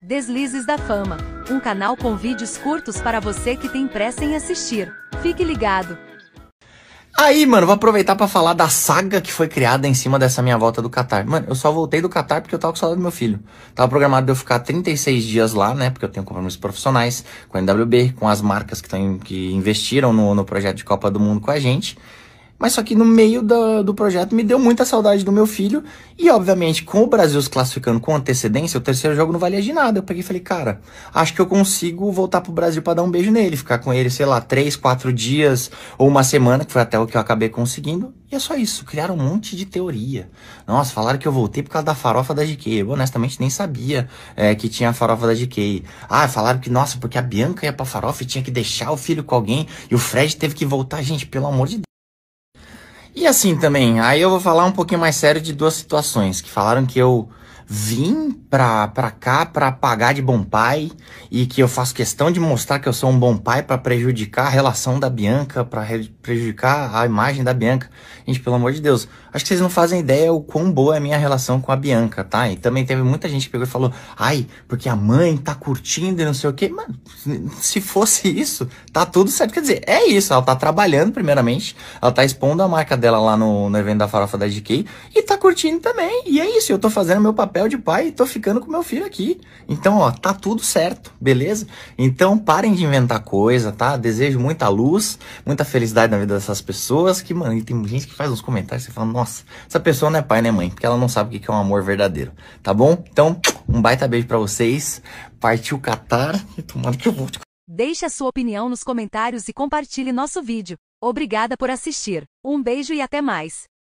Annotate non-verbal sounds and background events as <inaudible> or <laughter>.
Deslizes da Fama, um canal com vídeos curtos para você que tem pressa em assistir. Fique ligado. Aí, mano, vou aproveitar para falar da saga que foi criada em cima dessa minha volta do Catar. Mano, eu só voltei do Catar porque eu tava com saudade do meu filho. Tava programado de eu ficar 36 dias lá, né? Porque eu tenho compromissos profissionais com a NWB, com as marcas que, tão, que investiram no, no projeto de Copa do Mundo com a gente. Mas só que no meio do, do projeto me deu muita saudade do meu filho. E, obviamente, com o Brasil se classificando com antecedência, o terceiro jogo não valia de nada. Eu peguei e falei, cara, acho que eu consigo voltar pro Brasil para dar um beijo nele, ficar com ele, sei lá, três, quatro dias ou uma semana, que foi até o que eu acabei conseguindo. E é só isso. Criaram um monte de teoria. Nossa, falaram que eu voltei por causa da farofa da GK. Eu honestamente nem sabia é, que tinha a farofa da GK. Ah, falaram que, nossa, porque a Bianca ia pra farofa e tinha que deixar o filho com alguém e o Fred teve que voltar. Gente, pelo amor de Deus. E assim também, aí eu vou falar um pouquinho mais sério de duas situações que falaram que eu vim pra, pra cá pra pagar de bom pai e que eu faço questão de mostrar que eu sou um bom pai para prejudicar a relação da Bianca, para prejudicar a imagem da Bianca. Gente, pelo amor de Deus, acho que vocês não fazem ideia o quão boa é a minha relação com a Bianca, tá? E também teve muita gente que pegou e falou, ai, porque a mãe tá curtindo e não sei o quê. Mano, se fosse isso, tá tudo certo. Quer dizer, é isso, ela tá trabalhando primeiramente, ela tá expondo a marca dela lá no, no evento da Farofa da GK e tá curtindo também. E é isso, eu tô fazendo meu papel papel de pai e tô ficando com meu filho aqui. Então, ó, tá tudo certo, beleza? Então, parem de inventar coisa, tá? Desejo muita luz, muita felicidade na vida dessas pessoas. Que, mano, tem gente que faz uns comentários e fala, nossa, essa pessoa não é pai nem né, mãe, porque ela não sabe o que é um amor verdadeiro, tá bom? Então, um baita beijo para vocês. Partiu Catar e <laughs> tomara que eu volte. Deixe a sua opinião nos comentários e compartilhe nosso vídeo. Obrigada por assistir. Um beijo e até mais.